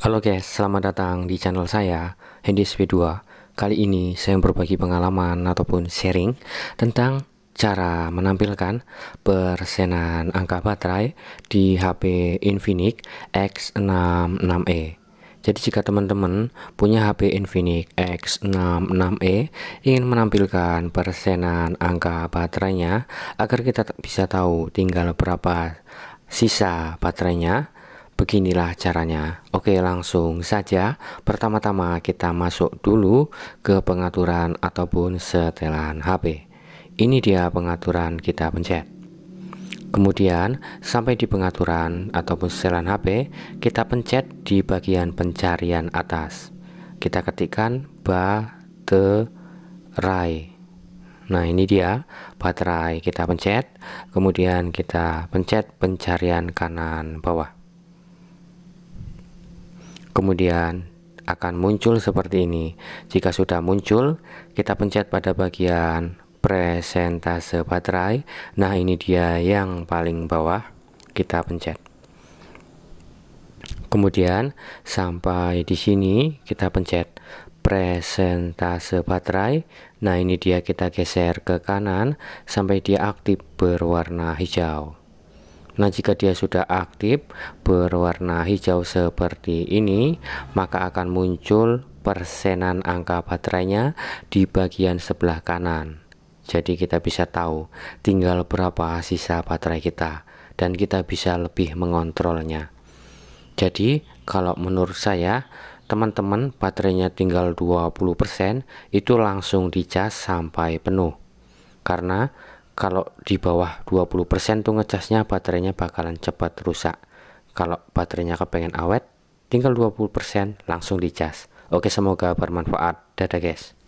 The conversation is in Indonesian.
Halo guys, selamat datang di channel saya, Hendy V2 Kali ini saya berbagi pengalaman ataupun sharing tentang cara menampilkan persenan angka baterai di HP Infinix X66e jadi jika teman-teman punya HP Infinix X66e ingin menampilkan persenan angka baterainya agar kita bisa tahu tinggal berapa sisa baterainya, Beginilah caranya. Oke, langsung saja. Pertama-tama kita masuk dulu ke pengaturan ataupun setelan HP. Ini dia pengaturan kita pencet. Kemudian sampai di pengaturan ataupun setelan HP, kita pencet di bagian pencarian atas. Kita ketikkan baterai. Nah ini dia baterai kita pencet kemudian kita pencet pencarian kanan bawah Kemudian akan muncul seperti ini. Jika sudah muncul, kita pencet pada bagian presentase baterai. Nah, ini dia yang paling bawah. Kita pencet. Kemudian sampai di sini kita pencet presentase baterai. Nah, ini dia kita geser ke kanan sampai dia aktif berwarna hijau. Nah, jika dia sudah aktif berwarna hijau seperti ini, maka akan muncul persenan angka baterainya di bagian sebelah kanan. Jadi kita bisa tahu tinggal berapa sisa baterai kita dan kita bisa lebih mengontrolnya. Jadi, kalau menurut saya, teman-teman baterainya tinggal 20% itu langsung dicas sampai penuh. Karena kalau di bawah 20% tuh ngecasnya baterainya bakalan cepat rusak kalau baterainya kepengen awet tinggal 20% langsung dicas oke semoga bermanfaat dadah guys